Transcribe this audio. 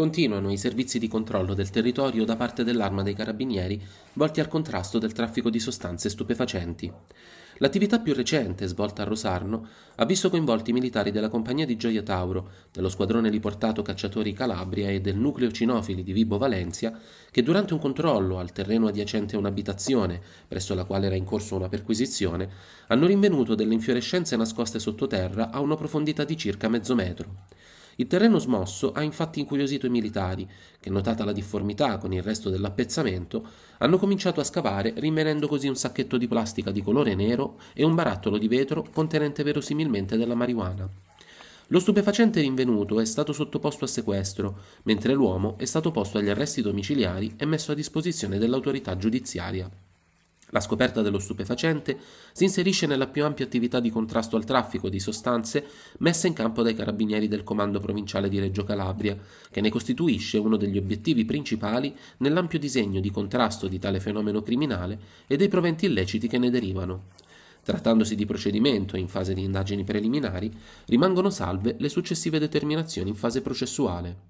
Continuano i servizi di controllo del territorio da parte dell'Arma dei Carabinieri volti al contrasto del traffico di sostanze stupefacenti. L'attività più recente, svolta a Rosarno, ha visto coinvolti i militari della compagnia di Gioia Tauro, dello squadrone riportato Cacciatori Calabria e del nucleo cinofili di Vibo Valencia, che durante un controllo al terreno adiacente a un'abitazione, presso la quale era in corso una perquisizione, hanno rinvenuto delle infiorescenze nascoste sottoterra a una profondità di circa mezzo metro. Il terreno smosso ha infatti incuriosito i militari, che notata la difformità con il resto dell'appezzamento, hanno cominciato a scavare rimenendo così un sacchetto di plastica di colore nero e un barattolo di vetro contenente verosimilmente della marijuana. Lo stupefacente rinvenuto è stato sottoposto a sequestro, mentre l'uomo è stato posto agli arresti domiciliari e messo a disposizione dell'autorità giudiziaria. La scoperta dello stupefacente si inserisce nella più ampia attività di contrasto al traffico di sostanze messa in campo dai carabinieri del Comando Provinciale di Reggio Calabria, che ne costituisce uno degli obiettivi principali nell'ampio disegno di contrasto di tale fenomeno criminale e dei proventi illeciti che ne derivano. Trattandosi di procedimento in fase di indagini preliminari, rimangono salve le successive determinazioni in fase processuale.